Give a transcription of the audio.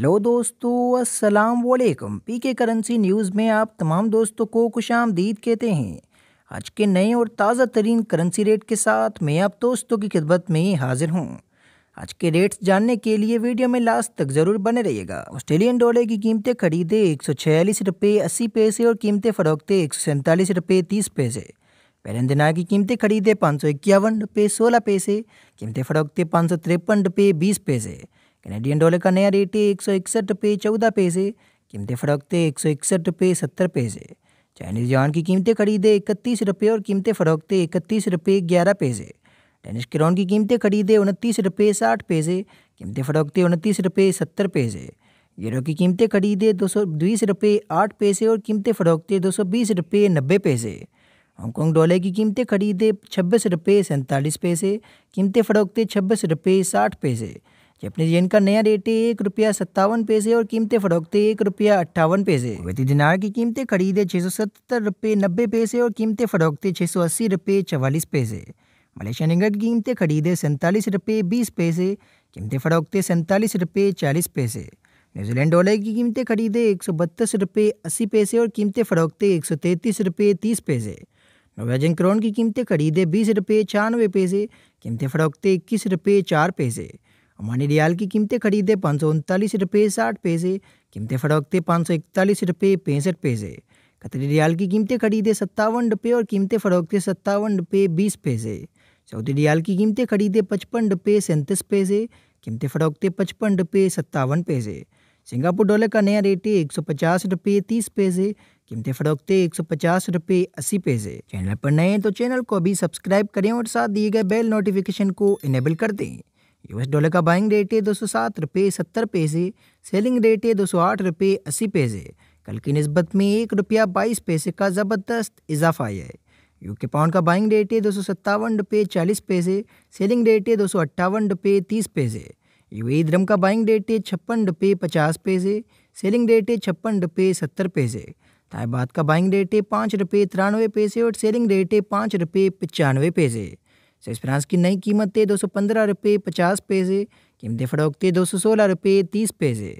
hello दोस्तों अस्सलाम वालेकुम पीके करेंसी न्यूज़ में आप तमाम दोस्तों को खुश आमदीद कहते हैं आज के नए और ताज़ा तरीन करेंसी रेट के साथ मैं आप दोस्तों की खिदमत में हाजिर हूँ आज के रेट्स जानने के लिए वीडियो में लास्ट तक ज़रूर बने रहिएगा ऑस्ट्रेलियन डॉलर की कीमतें खरीदे एक सौ छियालीस रुपये अस्सी पैसे और कीमतें फ़रोखते एक सौ सैंतालीस रुपये तीस पैसे पैरंदना की कीमतें खरीदे पाँच सौ इक्यावन रुपये सोलह पैसे कीमतें फ़रोखते पाँच सौ तिरपन रुपये बीस पैसे कैनेडियन डॉलर का नया रेट है एक सौ इकसठ रुपये चौदह पैसे कीमतें फरोखते एक सौ इकसठ रुपये सत्तर पैसे चाइनीज़ जॉन की कीमतें खरीदे इकतीस रुपये और कीमतें फरोखते इकतीस रुपये ग्यारह पैसे टेनिस किरौन की कीमतें खरीदे उनतीस रुपये साठ पैसे कीमतें फरोखते उनतीस रुपये सत्तर पैसे यूरो की कीमतें खरीदे दो सौ बीस रुपये आठ पैसे और कीमतें फरोखते दो सौ बीस रुपये नब्बे पैसे हांगकॉन्ग डॉलर की कीमतें खरीदे छब्बीस रुपये सैंतालीस पैसे कीमतें फरोखते छब्बीस रुपये साठ पैसे जपनीज येन का नया रेट है एक रुपया सत्तावन पैसे और कीमतें फरोखते एक रुपया अट्ठावन पैसे वैती दिनार की कीमतें खरीदे छः सौ सत्तर रुपये नब्बे पैसे और कीमतें फरोखते छः सौ अस्सी रुपये चवालीस पैसे मलेशिया रिंगट की कीमतें खरीदे सैंतालीस रुपये बीस पैसे कीमतें फरोखते सैंतालीस रुपये चालीस पैसे न्यूजीलैंड डॉलर की कीमतें खरीदे एक सौ बत्तीस रुपये अस्सी पैसे और कीमतें फरोखते एक सौ तैंतीस रुपये तीस पैसे नोवेजन क्रोन की कीमतें खरीदे बीस रुपये छियानवे पैसे कीमतें फरोखते इक्कीस रुपये चार पैसे अमानी रियाल की कीमतें खरीदे पाँच सौ उनतालीस रुपये साठ पैसे कीमतें फरोखते पाँच सौ इकतालीस रुपये पैंसठ पैसे कतरी रियाल की कीमतें खरीदे सत्तावन रुपये और कीमतें फरोखते सत्तावन रुपये बीस पैसे सऊदी रियाल की कीमतें खरीदे पचपन रुपये सैंतीस पैसे कीमतें फरोखते पचपन रुपये सत्तावन पैसे सिंगापुर डॉलर का नया रेट है एक सौ पचास रुपये तीस पैसे कीमतें फरोखते एक सौ पचास रुपये अस्सी पैसे चैनल पर नए हैं तो चैनल को अभी सब्सक्राइब करें और साथ दिए गए बेल नोटिफिकेशन को इनेबल कर दें यूएस डॉलर का बाइंग रेट है दो सौ सात रुपये सत्तर पैसे सेलिंग रेट है दो सौ आठ रुपये अस्सी पैसे कल की नस्बत में एक रुपया बाईस पैसे का ज़बरदस्त इजाफा आया है यूके पाउंड का बाइंग रेट है दो सौ सत्तावन रुपये चालीस पैसे सेलिंग रेट है दो सौ अट्ठावन रुपये तीस पैसे यूए द्रम e का बाइंग रेट है छप्पन रुपये पचास पैसे सेलिंग रेट है छप्पन रुपये सत्तर पैसे ताइबाद का बाइंग रेट है पाँच रुपये तिरानवे पैसे और सेलिंग रेट है पाँच रुपये पचानवे पैसे सो फ्रांस की नई कीमत थे दो सौ पंद्रह रुपये पचास पैसे कीमतें थे दो सौ सोलह रुपये तीस पैसे